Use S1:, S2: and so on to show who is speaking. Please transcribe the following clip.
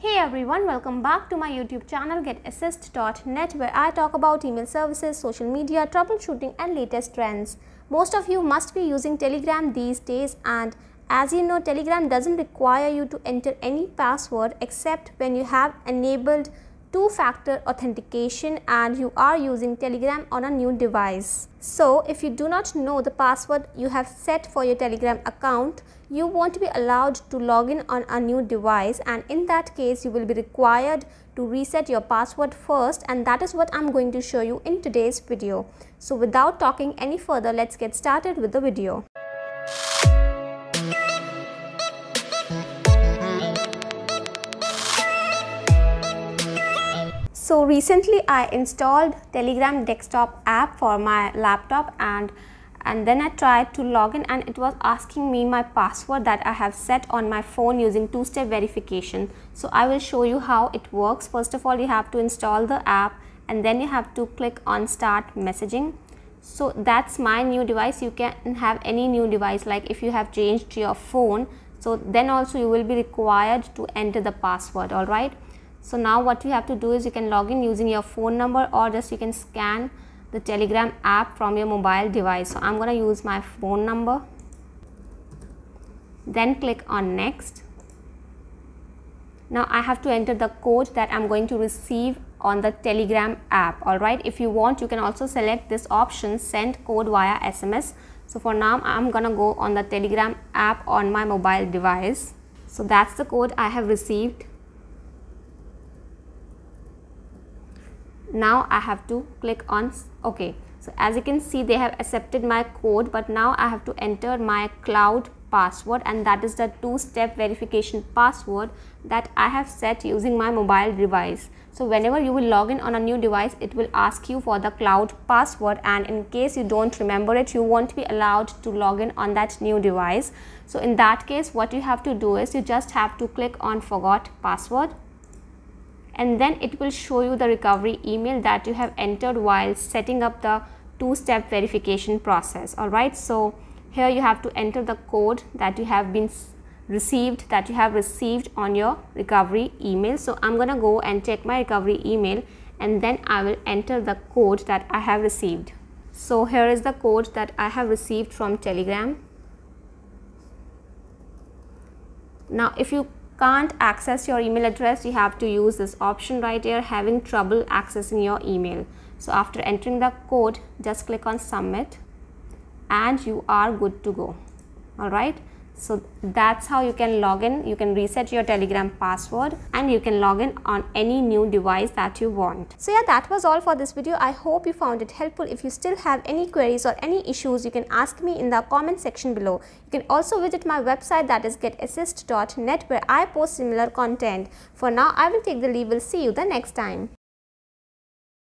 S1: Hey everyone, welcome back to my YouTube channel getassist.net where I talk about email services, social media, troubleshooting and latest trends. Most of you must be using Telegram these days and as you know Telegram doesn't require you to enter any password except when you have enabled two factor authentication and you are using telegram on a new device. So if you do not know the password you have set for your telegram account, you won't be allowed to log in on a new device and in that case you will be required to reset your password first and that is what I'm going to show you in today's video. So without talking any further, let's get started with the video. So recently I installed Telegram desktop app for my laptop and and then I tried to log in and it was asking me my password that I have set on my phone using two-step verification. So I will show you how it works. First of all, you have to install the app and then you have to click on start messaging. So that's my new device. You can have any new device like if you have changed your phone. So then also you will be required to enter the password. All right. So now what you have to do is you can log in using your phone number or just you can scan the telegram app from your mobile device. So I'm going to use my phone number. Then click on next. Now I have to enter the code that I'm going to receive on the telegram app. Alright, if you want you can also select this option send code via SMS. So for now I'm gonna go on the telegram app on my mobile device. So that's the code I have received now I have to click on OK. So as you can see they have accepted my code but now I have to enter my cloud password and that is the two-step verification password that I have set using my mobile device. So whenever you will log in on a new device it will ask you for the cloud password and in case you don't remember it you won't be allowed to log in on that new device. So in that case what you have to do is you just have to click on forgot password and then it will show you the recovery email that you have entered while setting up the two-step verification process alright so here you have to enter the code that you have been received that you have received on your recovery email so I'm gonna go and check my recovery email and then I will enter the code that I have received so here is the code that I have received from telegram now if you can't access your email address you have to use this option right here having trouble accessing your email so after entering the code just click on submit and you are good to go all right so that's how you can log in. You can reset your Telegram password and you can log in on any new device that you want. So yeah, that was all for this video. I hope you found it helpful. If you still have any queries or any issues, you can ask me in the comment section below. You can also visit my website that is getassist.net where I post similar content. For now, I will take the leave. We'll see you the next time.